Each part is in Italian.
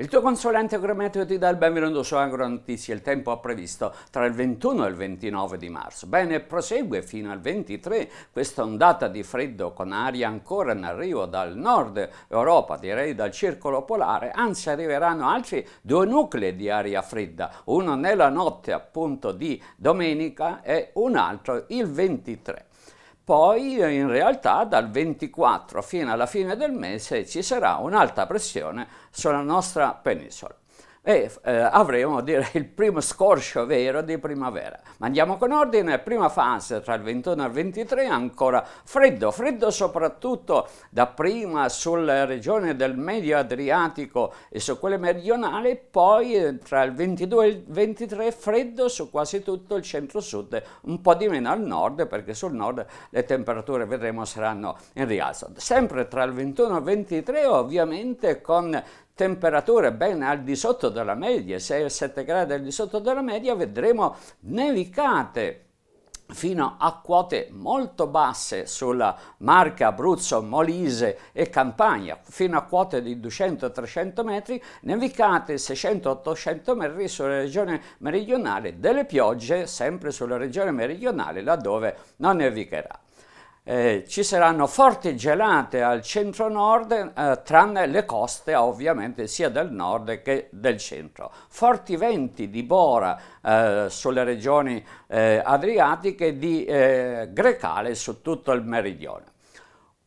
Il tuo consulente agrometeo ti dà il benvenuto su AgroNotizie, il tempo è previsto tra il 21 e il 29 di marzo. Bene, prosegue fino al 23 questa ondata di freddo con aria ancora in arrivo dal nord Europa, direi dal circolo polare, anzi arriveranno altri due nuclei di aria fredda, uno nella notte appunto di domenica e un altro il 23. Poi in realtà dal 24 fino alla fine del mese ci sarà un'alta pressione sulla nostra penisola e eh, avremo dire, il primo scorcio vero di primavera. Ma andiamo con ordine, prima fase tra il 21 e il 23 ancora freddo, freddo soprattutto dapprima sulla regione del medio Adriatico e su quelle meridionali, poi eh, tra il 22 e il 23 freddo su quasi tutto il centro-sud, un po' di meno al nord perché sul nord le temperature vedremo saranno in rialzo. Sempre tra il 21 e il 23 ovviamente con temperature ben al di sotto della media, 6-7 gradi al di sotto della media, vedremo nevicate fino a quote molto basse sulla Marca, Abruzzo, Molise e Campania, fino a quote di 200-300 metri, nevicate 600-800 metri sulla regione meridionale, delle piogge sempre sulla regione meridionale laddove non nevicherà. Eh, ci saranno forti gelate al centro-nord, eh, tranne le coste ovviamente sia del nord che del centro. Forti venti di bora eh, sulle regioni eh, adriatiche e di eh, grecale su tutto il meridione.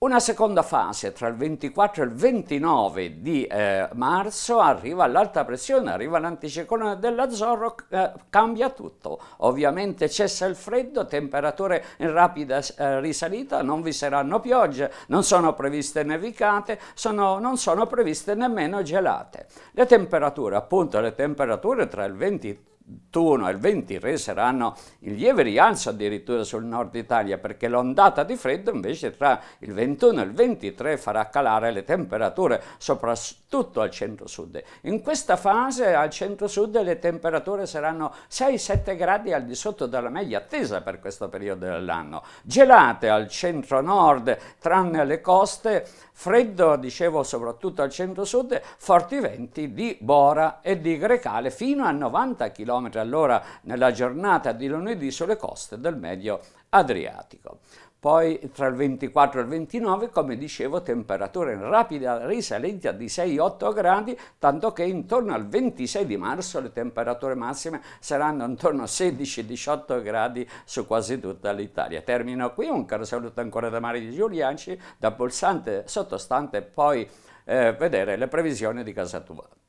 Una seconda fase tra il 24 e il 29 di eh, marzo arriva l'alta pressione, arriva l'anticiclone dell'Azzorro, eh, cambia tutto. Ovviamente cessa il freddo, temperature in rapida eh, risalita, non vi saranno piogge, non sono previste nevicate, sono, non sono previste nemmeno gelate. Le temperature, appunto le temperature tra il 23 21 e il 23 saranno in lieve rialzo addirittura sul nord Italia perché l'ondata di freddo invece tra il 21 e il 23 farà calare le temperature soprattutto tutto al centro-sud. In questa fase al centro-sud le temperature saranno 6-7 gradi al di sotto della media attesa per questo periodo dell'anno, gelate al centro-nord tranne le coste, freddo dicevo soprattutto al centro-sud, forti venti di Bora e di Grecale fino a 90 km all'ora nella giornata di lunedì sulle coste del medio Adriatico. Poi tra il 24 e il 29, come dicevo, temperature in rapida risalita di 6-8 gradi, tanto che intorno al 26 di marzo le temperature massime saranno intorno a 16-18 gradi su quasi tutta l'Italia. Termino qui, un caro saluto ancora da Mari di Giulianci, da pulsante sottostante poi eh, vedere le previsioni di casa tua.